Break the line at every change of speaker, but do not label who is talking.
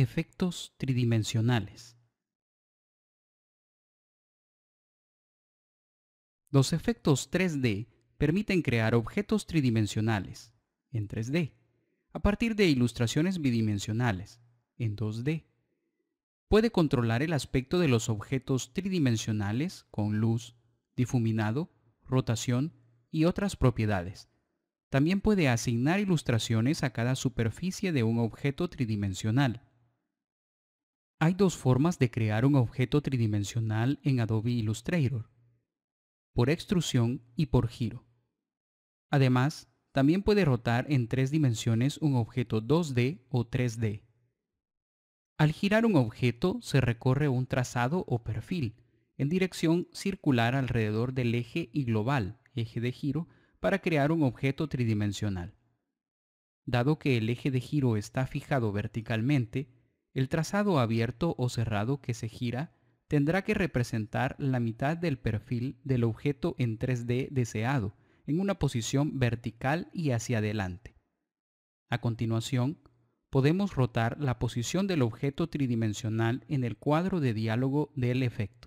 Efectos tridimensionales. Los efectos 3D permiten crear objetos tridimensionales, en 3D, a partir de ilustraciones bidimensionales, en 2D. Puede controlar el aspecto de los objetos tridimensionales con luz, difuminado, rotación y otras propiedades. También puede asignar ilustraciones a cada superficie de un objeto tridimensional. Hay dos formas de crear un objeto tridimensional en Adobe Illustrator, por extrusión y por giro. Además, también puede rotar en tres dimensiones un objeto 2D o 3D. Al girar un objeto se recorre un trazado o perfil en dirección circular alrededor del eje y global, eje de giro, para crear un objeto tridimensional. Dado que el eje de giro está fijado verticalmente, el trazado abierto o cerrado que se gira tendrá que representar la mitad del perfil del objeto en 3D deseado, en una posición vertical y hacia adelante. A continuación, podemos rotar la posición del objeto tridimensional en el cuadro de diálogo del efecto.